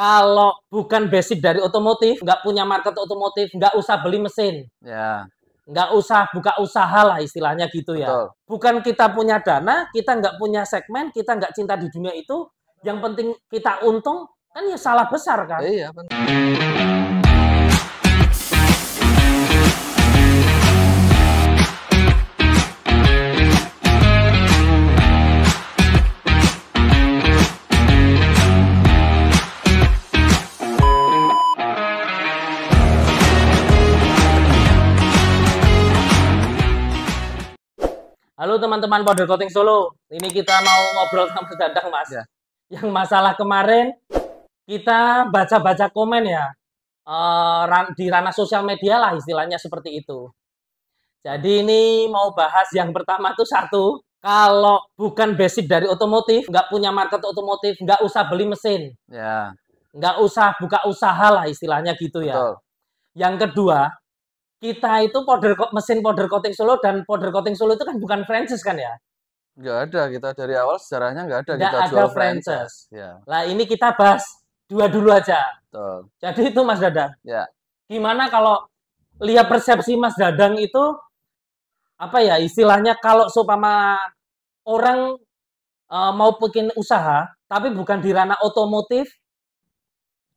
kalau bukan basic dari otomotif, nggak punya market otomotif, nggak usah beli mesin. Ya. Nggak usah buka usaha lah istilahnya gitu ya. Betul. Bukan kita punya dana, kita nggak punya segmen, kita nggak cinta di dunia itu. Yang penting kita untung, kan ya salah besar kan. Iya. Benar. Halo teman-teman Powder Coating Solo. Ini kita mau ngobrol sama Dadang Mas. Ya. Yang masalah kemarin kita baca-baca komen ya uh, di ranah sosial media lah istilahnya seperti itu. Jadi ini mau bahas yang pertama tuh satu, kalau bukan basic dari otomotif, nggak punya market otomotif, nggak usah beli mesin. Ya. Nggak usah buka usaha lah istilahnya gitu ya. Betul. Yang kedua, kita itu powder mesin powder coating Solo dan powder coating Solo itu kan bukan Francis kan ya? Enggak ada, kita dari awal sejarahnya enggak ada Gak kita ada jual Ya. Lah ini kita bahas dua dulu aja. Betul. Jadi itu Mas Dadang. Ya. Gimana kalau lihat persepsi Mas Dadang itu apa ya istilahnya kalau supama orang e, mau bikin usaha tapi bukan di ranah otomotif?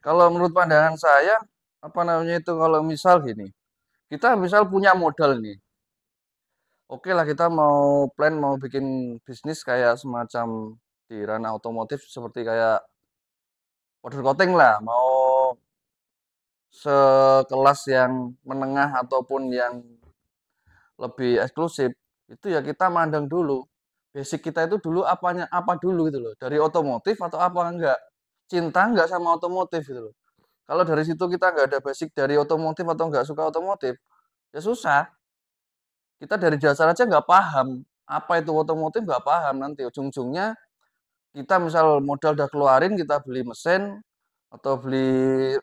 Kalau menurut pandangan saya apa namanya itu kalau misal gini, kita misal punya modal nih. Oke okay lah kita mau plan mau bikin bisnis kayak semacam di ranah otomotif seperti kayak powder coating lah, mau sekelas yang menengah ataupun yang lebih eksklusif itu ya kita mandang dulu basic kita itu dulu apanya apa dulu gitu loh dari otomotif atau apa enggak cinta enggak sama otomotif gitu loh kalau dari situ kita nggak ada basic dari otomotif atau nggak suka otomotif, ya susah. Kita dari dasar aja nggak paham apa itu otomotif, nggak paham nanti ujung-ujungnya kita misal modal udah keluarin kita beli mesin atau beli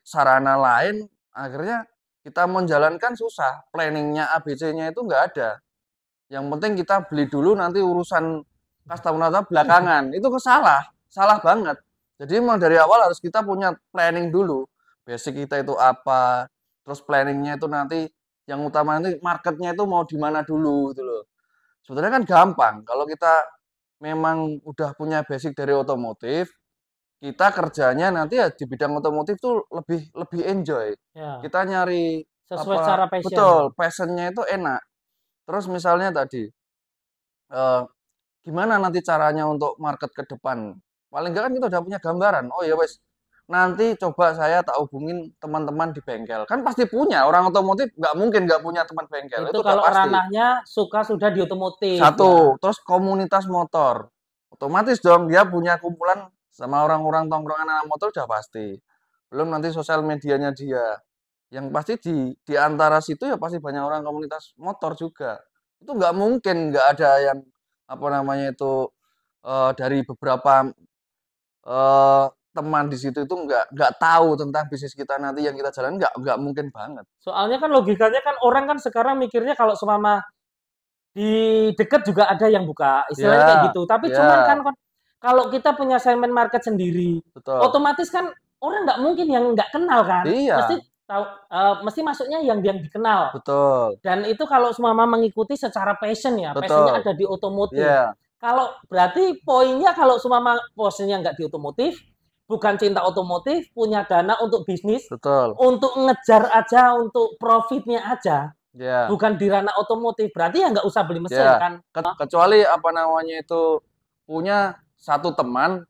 sarana lain akhirnya kita menjalankan susah planningnya ABC-nya itu nggak ada yang penting kita beli dulu nanti urusan customer atau belakangan itu kesalah salah banget jadi memang dari awal harus kita punya planning dulu basic kita itu apa terus planningnya itu nanti yang utama nanti marketnya itu mau di mana dulu gitu loh sebetulnya kan gampang kalau kita memang udah punya basic dari otomotif kita kerjanya nanti ya di bidang otomotif tuh lebih lebih enjoy ya. kita nyari sesuai apa, cara passion betul passionnya itu enak terus misalnya tadi uh, gimana nanti caranya untuk market ke depan paling enggak kan kita udah punya gambaran oh ya wes nanti coba saya tak hubungin teman-teman di bengkel. Kan pasti punya orang otomotif nggak mungkin nggak punya teman bengkel. Itu, itu kalau pasti. ranahnya suka sudah di otomotif. Satu, ya. terus komunitas motor. Otomatis dong dia punya kumpulan sama orang-orang tongkrongan anak motor sudah pasti. Belum nanti sosial medianya dia. Yang pasti di di antara situ ya pasti banyak orang komunitas motor juga. Itu nggak mungkin nggak ada yang apa namanya itu uh, dari beberapa uh, teman di situ itu nggak nggak tahu tentang bisnis kita nanti yang kita jalan nggak nggak mungkin banget. Soalnya kan logikanya kan orang kan sekarang mikirnya kalau selama di dekat juga ada yang buka istilahnya yeah, kayak ya, gitu. Tapi yeah. cuman kan kalau kita punya segmen market sendiri, Betul. otomatis kan orang nggak mungkin yang nggak kenal kan. Iya. Mesti tahu, uh, mesti masuknya yang yang dikenal. Betul. Dan itu kalau semama mengikuti secara passion ya, Betul. passionnya ada di otomotif. Yeah. Kalau berarti poinnya kalau semama passionnya nggak di otomotif, bukan cinta otomotif, punya dana untuk bisnis, Betul. untuk ngejar aja, untuk profitnya aja, yeah. bukan di ranah otomotif. Berarti ya nggak usah beli mesin yeah. kan? Kecuali apa namanya itu punya satu teman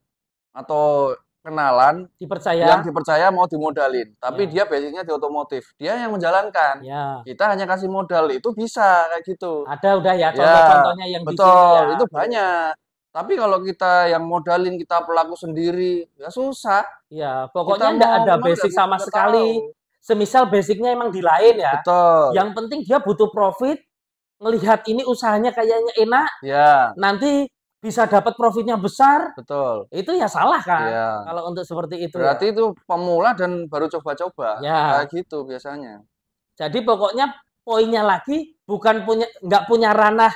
atau kenalan dipercaya yang dipercaya mau dimodalin tapi yeah. dia basicnya di otomotif dia yang menjalankan ya. kita hanya kasih modal itu bisa kayak gitu ada udah ya, ya. contoh-contohnya yeah. yang betul di sini, ya. itu banyak tapi kalau kita yang modalin kita pelaku sendiri, ya susah. Ya, pokoknya tidak ada basic sama sekali. Tahu. Semisal basicnya emang di lain ya. Betul. Yang penting dia butuh profit, melihat ini usahanya kayaknya enak. Ya. Nanti bisa dapat profitnya besar. Betul. Itu ya salah kan? Ya. Kalau untuk seperti itu. Ya. Berarti ya. itu pemula dan baru coba-coba. Ya. Kayak gitu biasanya. Jadi pokoknya poinnya lagi bukan punya nggak punya ranah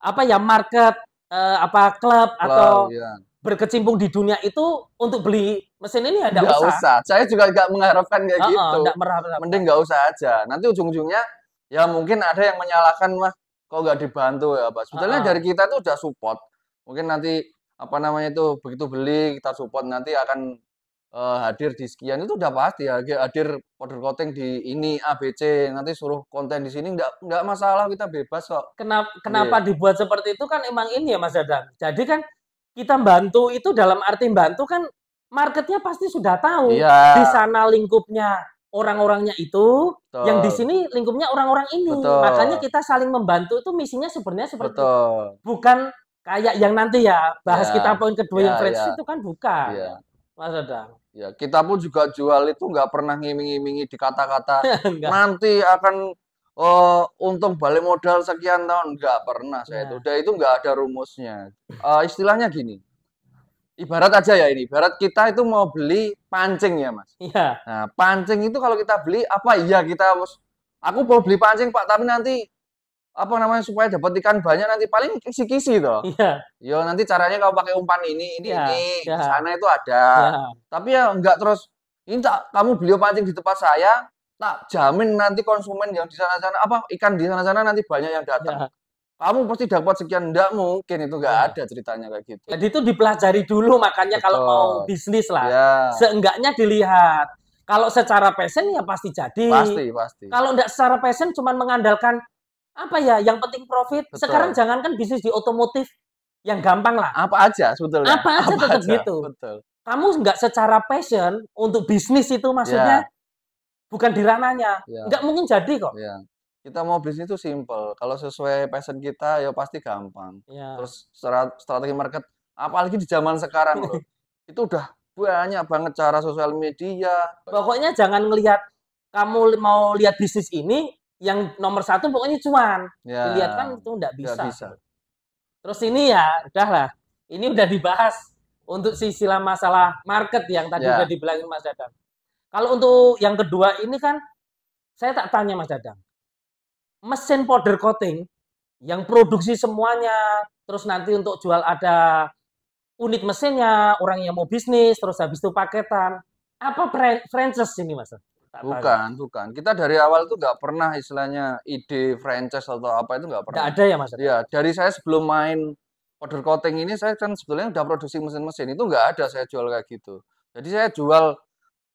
apa ya market uh, apa klub, atau iya. berkecimpung di dunia itu untuk beli mesin ini ya usah. usah. Saya juga nggak mengharapkan kayak uh, gitu. Uh, Mending nggak usah aja. Nanti ujung-ujungnya ya mungkin ada yang menyalahkan mah kok nggak dibantu ya Pak. Sebetulnya uh, dari kita tuh udah support. Mungkin nanti apa namanya itu begitu beli kita support nanti akan uh, hadir di sekian itu udah pasti ya hadir powder coating di ini ABC nanti suruh konten di sini enggak enggak masalah kita bebas kok kenapa kenapa iya. yeah. dibuat seperti itu kan emang ini ya Mas Dadang jadi kan kita bantu itu dalam arti bantu kan marketnya pasti sudah tahu yeah. di sana lingkupnya orang-orangnya itu Betul. yang di sini lingkupnya orang-orang ini Betul. makanya kita saling membantu itu misinya sebenarnya seperti Betul. bukan kayak yang nanti ya bahas yeah. kita poin kedua yeah, yang french yeah. itu kan bukan yeah Mas ada. Ya, kita pun juga jual itu nggak pernah ngiming-ngimingi di kata-kata nanti akan uh, untung balik modal sekian tahun nggak pernah saya iya. itu. Udah itu nggak ada rumusnya. Uh, istilahnya gini. Ibarat aja ya ini, ibarat kita itu mau beli pancing ya, Mas. Iya. Nah, pancing itu kalau kita beli apa? Iya, kita harus aku mau beli pancing Pak, tapi nanti apa namanya supaya dapat ikan banyak nanti paling kisi-kisi tuh, Iya. Yo nanti caranya kalau pakai umpan ini ini yeah. ini yeah. sana itu ada. Yeah. Tapi ya enggak terus ini tak, kamu beli pancing di tempat saya tak jamin nanti konsumen yang di sana-sana apa ikan di sana-sana nanti banyak yang datang. Yeah. Kamu pasti dapat sekian enggak mungkin itu enggak yeah. ada ceritanya kayak gitu. Jadi itu dipelajari dulu makanya Betul. kalau mau bisnis lah. Ya. Seenggaknya dilihat kalau secara passion ya pasti jadi. Pasti, pasti. Kalau enggak secara passion cuman mengandalkan apa ya yang penting profit. Betul. Sekarang jangankan bisnis di otomotif yang gampang lah. Apa aja sebetulnya. Apa aja apa tetap aja. gitu. Betul. Kamu nggak secara passion untuk bisnis itu maksudnya yeah. bukan di ranahnya. Yeah. Nggak mungkin jadi kok. Yeah. Kita mau bisnis itu simple. Kalau sesuai passion kita ya pasti gampang. Yeah. Terus strategi market apalagi di zaman sekarang loh. itu udah banyak banget cara sosial media. Pokoknya jangan ngelihat kamu mau lihat bisnis ini yang nomor satu pokoknya cuan ya, kan itu nggak bisa. bisa terus ini ya udahlah ini udah dibahas untuk sisilah masalah market yang tadi ya. udah dibilangin Mas Dadang kalau untuk yang kedua ini kan saya tak tanya Mas Dadang mesin powder coating yang produksi semuanya terus nanti untuk jual ada unit mesinnya orang yang mau bisnis terus habis itu paketan apa franchise ini Mas Bukan, bukan. Kita dari awal tuh nggak pernah istilahnya ide franchise atau apa itu nggak pernah. gak ada ya mas? Iya, dari saya sebelum main powder coating ini saya kan sebetulnya udah produksi mesin-mesin itu nggak ada saya jual kayak gitu. Jadi saya jual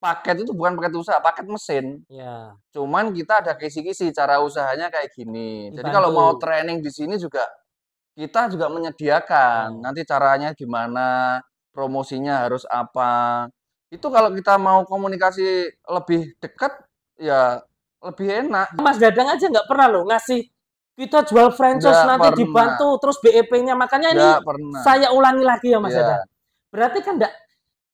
paket itu bukan paket usaha, paket mesin. Ya. Cuman kita ada kisi-kisi cara usahanya kayak gini. Dibantu. Jadi kalau mau training di sini juga kita juga menyediakan. Hmm. Nanti caranya gimana, promosinya harus apa, itu kalau kita mau komunikasi lebih dekat ya lebih enak. Mas Dadang aja nggak pernah loh ngasih kita jual franchise nanti pernah. dibantu terus BEP-nya makanya nggak ini pernah. saya ulangi lagi ya Mas ya. Dadang. Berarti kan enggak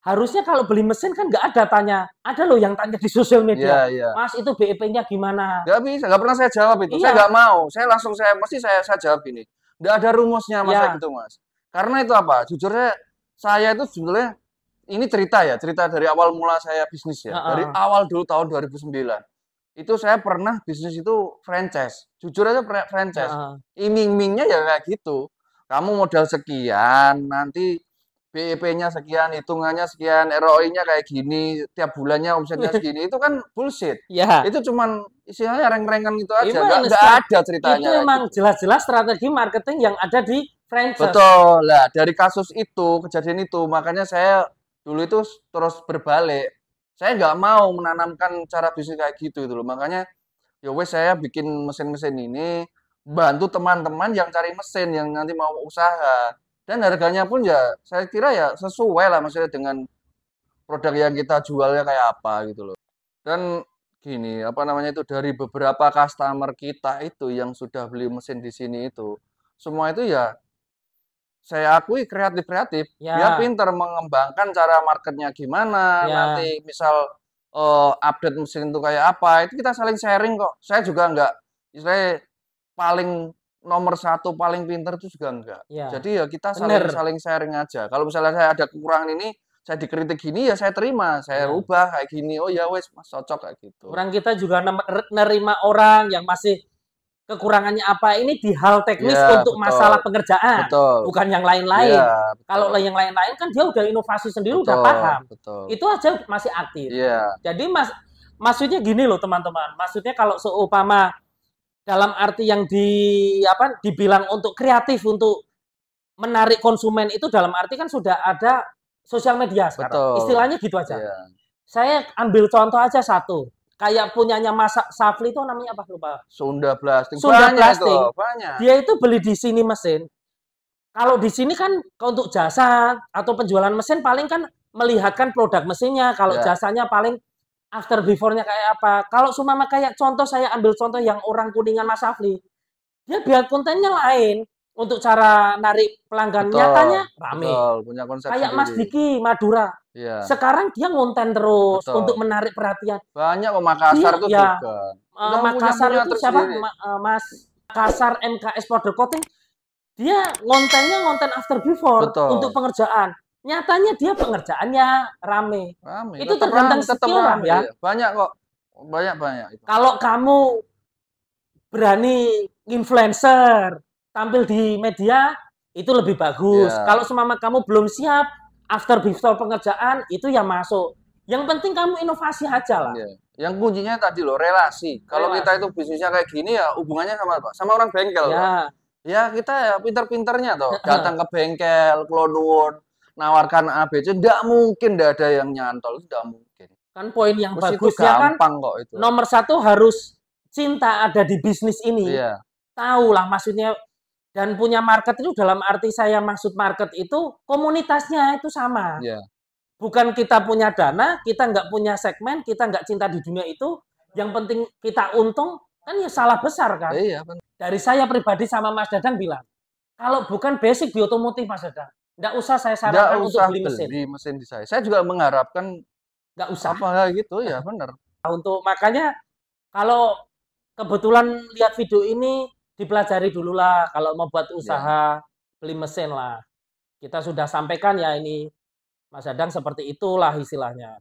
harusnya kalau beli mesin kan nggak ada tanya ada loh yang tanya di sosial media yeah, yeah. mas itu BEP-nya gimana nggak bisa nggak pernah saya jawab itu yeah. saya iya. nggak mau saya langsung saya mesti saya saya jawab ini nggak ada rumusnya mas yeah. gitu mas karena itu apa jujurnya saya itu sebetulnya ini cerita ya, cerita dari awal mula saya bisnis ya. Uh -uh. Dari awal dulu tahun 2009. Itu saya pernah bisnis itu franchise. Jujur aja franchise. Uh -uh. Iming-imingnya ya kayak gitu. Kamu modal sekian, nanti BEP-nya sekian, hitungannya sekian, ROI-nya kayak gini, tiap bulannya omsetnya segini, itu kan bullshit. Ya. Itu cuman istilahnya reng-rengan gitu aja, nggak, nggak ada ceritanya. Itu memang gitu. jelas-jelas strategi marketing yang ada di franchise. Betul, lah dari kasus itu, kejadian itu, makanya saya dulu itu terus berbalik saya nggak mau menanamkan cara bisnis kayak gitu itu loh makanya ya wes saya bikin mesin-mesin ini bantu teman-teman yang cari mesin yang nanti mau usaha dan harganya pun ya saya kira ya sesuai lah maksudnya dengan produk yang kita jualnya kayak apa gitu loh dan gini apa namanya itu dari beberapa customer kita itu yang sudah beli mesin di sini itu semua itu ya saya akui kreatif-kreatif, ya. dia pinter mengembangkan cara marketnya gimana, ya. nanti misal uh, update mesin itu kayak apa, itu kita saling sharing kok. Saya juga enggak saya paling nomor satu paling pinter itu juga enggak. Ya. Jadi ya kita saling Bener. saling sharing aja. Kalau misalnya saya ada kekurangan ini, saya dikritik gini ya saya terima, saya ya. rubah kayak gini. Oh ya wes mas cocok kayak gitu. Orang kita juga nerima orang yang masih kekurangannya apa ini di hal teknis yeah, untuk betul. masalah pengerjaan, betul. bukan yang lain-lain yeah, kalau yang lain-lain kan dia udah inovasi sendiri betul, udah paham betul. itu aja masih aktif yeah. jadi mas maksudnya gini loh teman-teman maksudnya kalau seupama dalam arti yang di apa dibilang untuk kreatif untuk menarik konsumen itu dalam arti kan sudah ada sosial media sekarang betul. istilahnya gitu aja yeah. saya ambil contoh aja satu kayak punyanya Mas Safli itu namanya apa lupa Sunda Blasting Sunda banyak Blasting Itu, banyak dia itu beli di sini mesin kalau di sini kan untuk jasa atau penjualan mesin paling kan melihatkan produk mesinnya kalau yeah. jasanya paling after before kayak apa kalau sumama kayak contoh saya ambil contoh yang orang kuningan Mas Safli dia biar kontennya lain untuk cara narik pelanggan betul, nyatanya rame. Betul, punya konsep Kayak sendiri. Mas Diki Madura. ya. Sekarang dia ngonten terus betul. untuk menarik perhatian. Banyak oh, Makassar si, iya. tuh ya, juga. Uh, Makassar punya, punya itu siapa? Ma, uh, Mas Kasar MKS Coating. Dia ngontennya ngonten after before betul. untuk pengerjaan. Nyatanya dia pengerjaannya rame. rame. Itu tetap tergantung rame, skill rame, ya. Banyak kok. Banyak-banyak. Kalau kamu berani influencer, tampil di media itu lebih bagus. Yeah. Kalau semama kamu belum siap after before pengerjaan itu ya masuk. Yang penting kamu inovasi aja lah. Yeah. Yang kuncinya tadi loh relasi. Kalau kita itu bisnisnya kayak gini ya hubungannya sama Sama orang bengkel. Yeah. Loh. Ya kita ya pinter-pinternya toh. Datang ke bengkel, klonun, nawarkan ABC, tidak mungkin tidak ada yang nyantol, tidak mungkin. Kan poin yang Terus bagus itu ya kan kok itu. nomor satu harus cinta ada di bisnis ini. Iya. Tahu lah maksudnya dan punya market itu dalam arti saya maksud market itu komunitasnya itu sama. Yeah. Bukan kita punya dana, kita nggak punya segmen, kita nggak cinta di dunia itu. Yang penting kita untung, kan ya salah besar kan. Yeah, yeah. Iya, Dari saya pribadi sama Mas Dadang bilang, kalau bukan basic di otomotif Mas Dadang, nggak usah saya sarankan nggak untuk usah beli mesin. Beli mesin di saya. Saya juga mengharapkan nggak usah. Apa gitu ya benar. Untuk makanya kalau kebetulan lihat video ini dipelajari dulu lah kalau mau buat iya. usaha ya. beli mesin lah. Kita sudah sampaikan ya ini Mas Dadang seperti itulah istilahnya.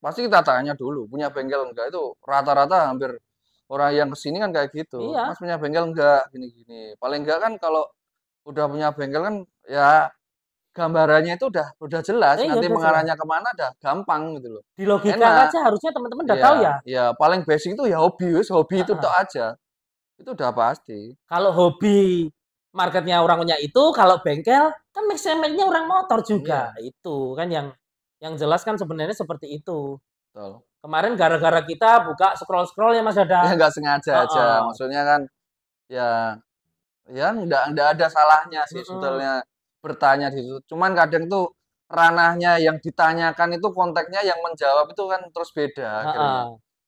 Pasti kita tanya dulu punya bengkel enggak itu rata-rata hampir orang yang kesini kan kayak gitu. Iya. Mas punya bengkel enggak gini-gini. Paling enggak kan kalau udah punya bengkel kan ya gambarannya itu udah udah jelas eh, nanti ya, mengarahnya ya. kemana dah gampang gitu loh. Di logika Enak. aja harusnya teman-teman udah ya, tahu ya. Ya paling basic itu ya hobi, hobi uh -huh. itu tuh aja. Itu udah pasti. Kalau hobi marketnya orang punya itu, kalau bengkel kan segmennya orang motor juga. Iya. Itu kan yang yang jelas kan sebenarnya seperti itu. Betul. Kemarin gara-gara kita buka scroll-scroll ya Mas iya, nggak Ya sengaja uh -uh. aja. Maksudnya kan ya ya nggak nggak ada salahnya sih uh sebetulnya bertanya di situ. Cuman kadang tuh ranahnya yang ditanyakan itu konteksnya yang menjawab itu kan terus beda. Uh -uh.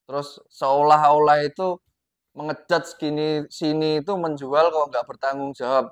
Terus seolah-olah itu mengejat sini sini itu menjual kalau nggak bertanggung jawab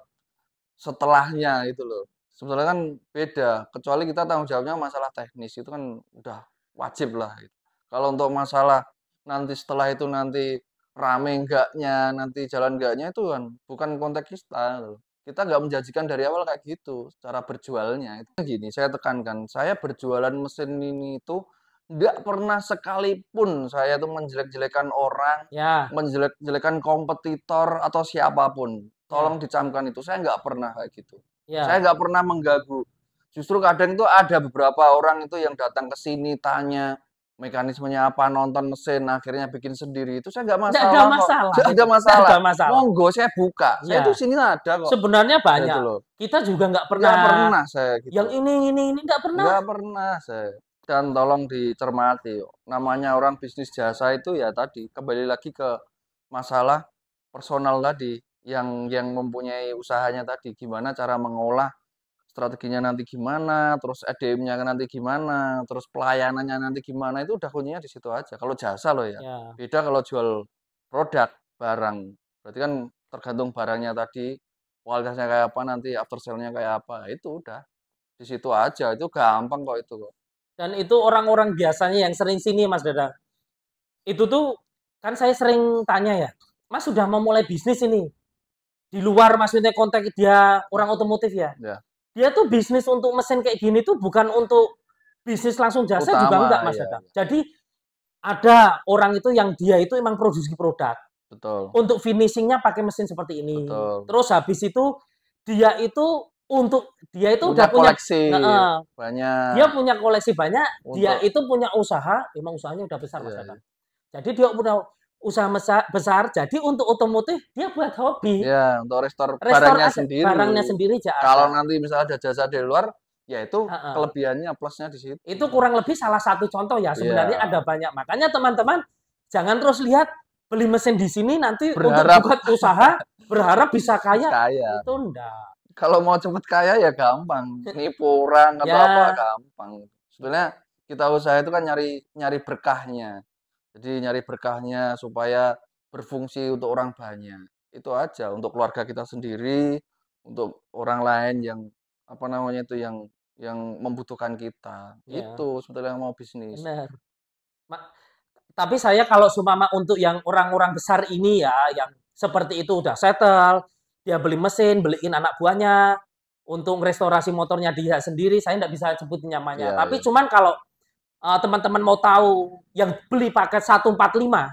setelahnya itu loh sebetulnya kan beda kecuali kita tanggung jawabnya masalah teknis itu kan udah wajib lah gitu. kalau untuk masalah nanti setelah itu nanti rame enggaknya nanti jalan enggaknya itu kan bukan konteks kita gitu loh. kita nggak menjanjikan dari awal kayak gitu cara berjualnya itu gini saya tekankan saya berjualan mesin ini itu nggak pernah sekalipun saya tuh menjelek-jelekan orang, ya. menjelek-jelekan kompetitor atau siapapun. Tolong ya. dicamkan itu. Saya nggak pernah kayak gitu. Ya. Saya nggak pernah mengganggu. Justru kadang itu ada beberapa orang itu yang datang ke sini tanya mekanismenya apa nonton mesin akhirnya bikin sendiri itu saya nggak masalah nggak ada masalah nggak ada masalah, gak masalah. monggo saya buka ya. saya tuh sini ada kok sebenarnya banyak gitu loh. kita juga nggak pernah Nggak pernah saya gitu. yang ini ini ini nggak pernah nggak pernah saya dan tolong dicermati. Namanya orang bisnis jasa itu ya tadi kembali lagi ke masalah personal tadi yang yang mempunyai usahanya tadi gimana cara mengolah strateginya nanti gimana, terus edm nya nanti gimana, terus pelayanannya nanti gimana itu udah kuncinya di situ aja. Kalau jasa loh ya. ya. Beda kalau jual produk barang. Berarti kan tergantung barangnya tadi kualitasnya kayak apa nanti after sale-nya kayak apa. Itu udah di situ aja. Itu gampang kok itu kok. Dan itu orang-orang biasanya yang sering sini Mas dada Itu tuh kan saya sering tanya ya, Mas sudah memulai bisnis ini. Di luar maksudnya kontak dia orang otomotif ya. ya. Dia tuh bisnis untuk mesin kayak gini tuh bukan untuk bisnis langsung jasa Utama, juga enggak Mas iya. dada iya. Jadi ada orang itu yang dia itu emang produksi produk. Betul. Untuk finishingnya pakai mesin seperti ini. Betul. Terus habis itu dia itu untuk dia itu punya udah punya koleksi uh, banyak. Dia punya koleksi banyak, untuk... dia itu punya usaha, memang usahanya udah besar yeah, iya. Jadi dia punya usaha besar, Jadi untuk otomotif dia buat hobi. Ya, untuk restore restore barangnya sendiri. Barangnya sendiri Kalau nanti misalnya ada jasa dari luar, ya itu uh -uh. kelebihannya plusnya di situ. Itu kurang lebih salah satu contoh ya. Iya. Sebenarnya yeah. ada banyak. Makanya teman-teman jangan terus lihat beli mesin di sini nanti berharap. untuk buat usaha berharap bisa kaya. kaya. Itu enggak kalau mau cepet kaya ya gampang nipu orang atau ya. apa gampang sebenarnya kita usaha itu kan nyari nyari berkahnya jadi nyari berkahnya supaya berfungsi untuk orang banyak itu aja untuk keluarga kita sendiri untuk orang lain yang apa namanya itu yang yang membutuhkan kita ya. itu sebetulnya yang mau bisnis benar Ma tapi saya kalau sumama untuk yang orang-orang besar ini ya yang seperti itu udah settle dia beli mesin, beliin anak buahnya, untuk restorasi motornya dia sendiri, saya tidak bisa sebut namanya. Yeah, Tapi yeah. cuman kalau teman eh, teman-teman mau tahu yang beli paket 145,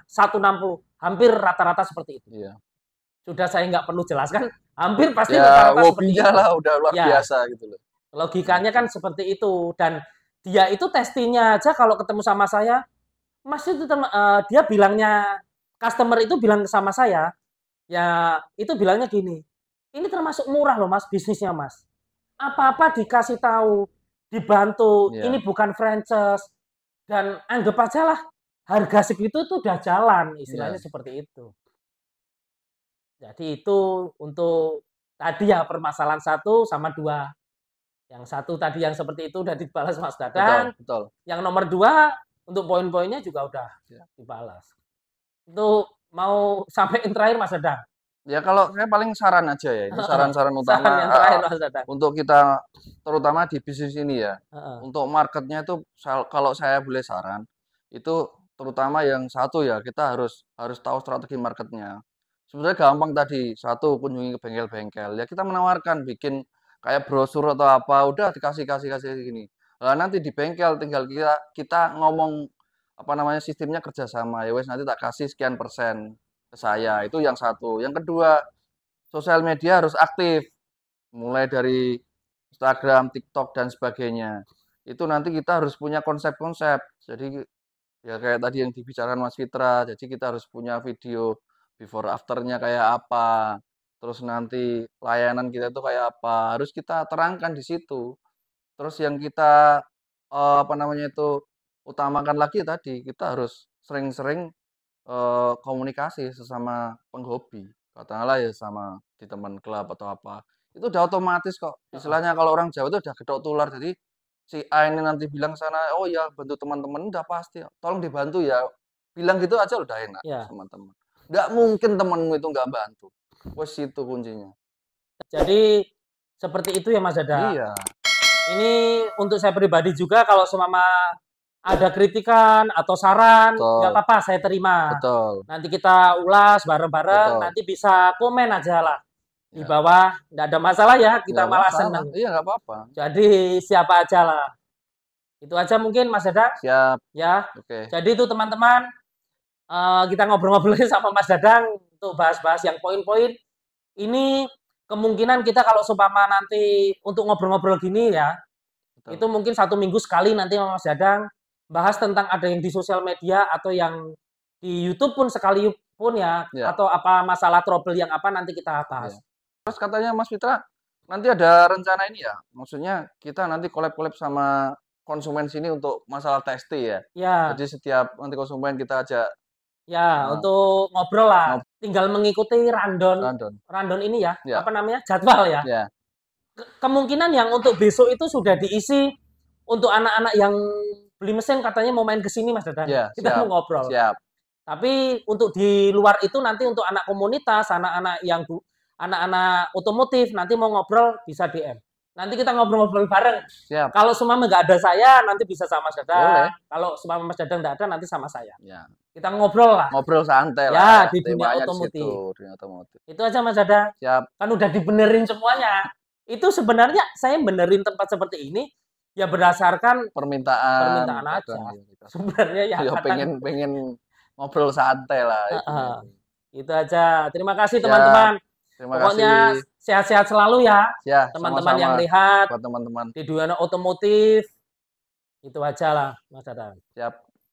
160, hampir rata-rata seperti itu. Yeah. Sudah saya nggak perlu jelaskan, hampir pasti yeah, rata-rata seperti itu. lah udah luar yeah. biasa gitu loh. Logikanya hmm. kan seperti itu dan dia itu testingnya aja kalau ketemu sama saya, masih itu uh, eh, dia bilangnya customer itu bilang sama saya, ya itu bilangnya gini ini termasuk murah loh mas bisnisnya mas apa-apa dikasih tahu dibantu yeah. ini bukan franchise dan anggap aja lah harga segitu tuh udah jalan istilahnya yeah. seperti itu jadi itu untuk tadi ya permasalahan satu sama dua yang satu tadi yang seperti itu udah dibalas mas Dadang betul, betul. yang nomor dua untuk poin-poinnya juga udah yeah. dibalas untuk mau sampai yang terakhir Mas Dadang? Ya kalau saya paling saran aja ya, itu saran-saran utama saran yang terakhir, ah, Mas untuk kita terutama di bisnis ini ya. Uh-uh. Untuk marketnya itu kalau saya boleh saran itu terutama yang satu ya kita harus harus tahu strategi marketnya. Sebenarnya gampang tadi satu kunjungi ke bengkel-bengkel ya kita menawarkan bikin kayak brosur atau apa udah dikasih kasih kasih gini. Nah, nanti di bengkel tinggal kita kita ngomong apa namanya sistemnya kerjasama ya wes nanti tak kasih sekian persen ke saya itu yang satu yang kedua sosial media harus aktif mulai dari Instagram TikTok dan sebagainya itu nanti kita harus punya konsep-konsep jadi ya kayak tadi yang dibicarakan Mas Fitra jadi kita harus punya video before afternya kayak apa terus nanti layanan kita itu kayak apa harus kita terangkan di situ terus yang kita eh, apa namanya itu utamakan lagi ya tadi kita harus sering-sering eh, komunikasi sesama penghobi katakanlah ya sama di teman klub atau apa itu udah otomatis kok istilahnya kalau orang Jawa itu udah gedok tular jadi si A ini nanti bilang sana oh ya bantu teman-teman udah pasti tolong dibantu ya bilang gitu aja udah enak ya. sama teman nggak mungkin temanmu itu nggak bantu wes itu kuncinya jadi seperti itu ya Mas Dada iya ini untuk saya pribadi juga kalau semama ada kritikan atau saran, nggak apa-apa, saya terima. Betul. Nanti kita ulas bareng-bareng, nanti bisa komen aja lah di ya. bawah, nggak ada masalah ya, kita gak malah masalah. seneng. Iya nggak apa-apa. Jadi siapa aja lah. Itu aja mungkin Mas Dadang. Siap. Ya. Okay. Jadi itu teman-teman, uh, kita ngobrol ngobrolin sama Mas Dadang untuk bahas-bahas yang poin-poin. Ini kemungkinan kita kalau seumpama nanti untuk ngobrol-ngobrol gini ya, Betul. itu mungkin satu minggu sekali nanti sama Mas Dadang bahas tentang ada yang di sosial media atau yang di YouTube pun sekalipun ya, ya. atau apa masalah trouble yang apa nanti kita bahas. Ya. Terus katanya Mas Fitra nanti ada rencana ini ya, maksudnya kita nanti collab-collab sama konsumen sini untuk masalah testi ya. Ya. Jadi setiap nanti konsumen kita ajak Ya, nah. untuk ngobrol lah. Ngob Tinggal mengikuti random, random random ini ya, ya. apa namanya? jadwal ya. ya. kemungkinan yang untuk besok itu sudah diisi untuk anak-anak yang beli mesin katanya mau main ke sini Mas Dadan. Ya, kita mau ngobrol. Siap. Tapi untuk di luar itu nanti untuk anak komunitas, anak-anak yang anak-anak otomotif nanti mau ngobrol bisa DM. Nanti kita ngobrol-ngobrol bareng. Siap. Kalau semua nggak ada saya, nanti bisa sama Mas Dadang. Boleh. Kalau semua Mas Dadang nggak ada, nanti sama saya. Ya. Kita ngobrol lah. Ngobrol santai ya, lah. di dunia otomotif. Situ, dunia otomotif. Itu aja Mas Dadang. Siap. Kan udah dibenerin semuanya. Itu sebenarnya saya benerin tempat seperti ini ya berdasarkan permintaan permintaan aja gitu. sebenarnya ya, ya pengen kan. pengen ngobrol santai lah uh, huh itu aja terima kasih ya, teman-teman ya, terima pokoknya sehat-sehat selalu ya, ya teman-teman yang lihat teman-teman di dunia otomotif itu aja lah mas siap